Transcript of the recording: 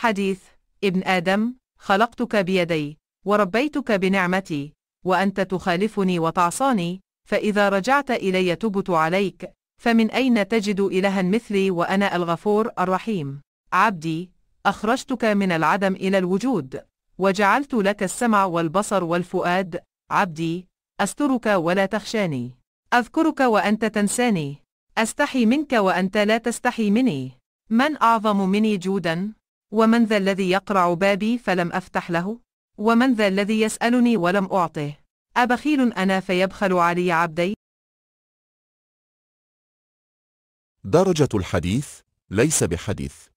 حديث ابن آدم خلقتك بيدي وربيتك بنعمتي وأنت تخالفني وتعصاني فإذا رجعت إلي تبت عليك فمن أين تجد إلها مثلي وأنا الغفور الرحيم عبدي أخرجتك من العدم إلى الوجود وجعلت لك السمع والبصر والفؤاد عبدي أسترك ولا تخشاني أذكرك وأنت تنساني أستحي منك وأنت لا تستحي مني من أعظم مني جوداً؟ ومن ذا الذي يقرع بابي فلم أفتح له؟ ومن ذا الذي يسألني ولم أعطه؟ أبخيل أنا فيبخل علي عبدي؟ درجة الحديث ليس بحديث